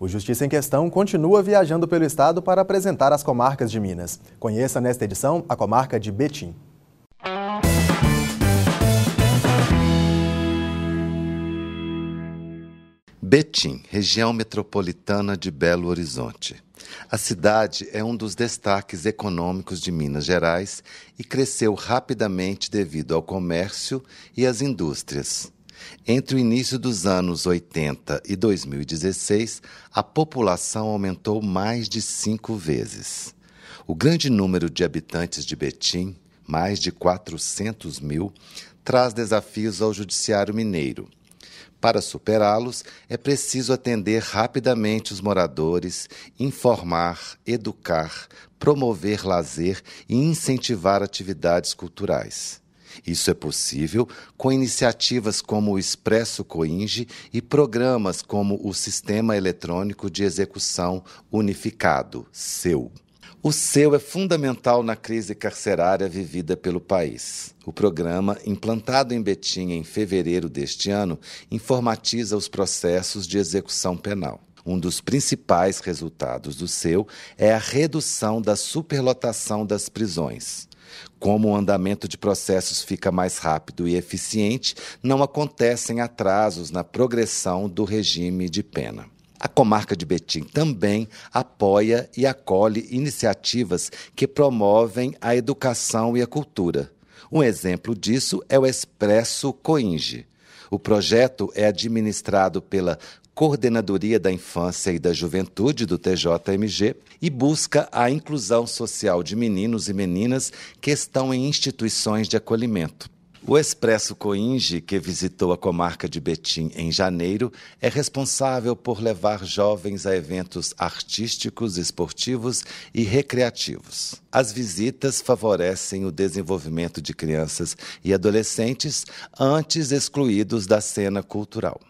O Justiça em Questão continua viajando pelo estado para apresentar as comarcas de Minas. Conheça nesta edição a comarca de Betim. Betim, região metropolitana de Belo Horizonte. A cidade é um dos destaques econômicos de Minas Gerais e cresceu rapidamente devido ao comércio e às indústrias. Entre o início dos anos 80 e 2016, a população aumentou mais de cinco vezes. O grande número de habitantes de Betim, mais de 400 mil, traz desafios ao Judiciário Mineiro. Para superá-los, é preciso atender rapidamente os moradores, informar, educar, promover lazer e incentivar atividades culturais. Isso é possível com iniciativas como o Expresso Coinge e programas como o Sistema Eletrônico de Execução Unificado, SEU. O SEU é fundamental na crise carcerária vivida pelo país. O programa, implantado em Betim em fevereiro deste ano, informatiza os processos de execução penal. Um dos principais resultados do seu é a redução da superlotação das prisões. Como o andamento de processos fica mais rápido e eficiente, não acontecem atrasos na progressão do regime de pena. A comarca de Betim também apoia e acolhe iniciativas que promovem a educação e a cultura. Um exemplo disso é o Expresso Coinge. O projeto é administrado pela Coordenadoria da Infância e da Juventude do TJMG e busca a inclusão social de meninos e meninas que estão em instituições de acolhimento. O Expresso Coinge, que visitou a comarca de Betim em janeiro, é responsável por levar jovens a eventos artísticos, esportivos e recreativos. As visitas favorecem o desenvolvimento de crianças e adolescentes antes excluídos da cena cultural.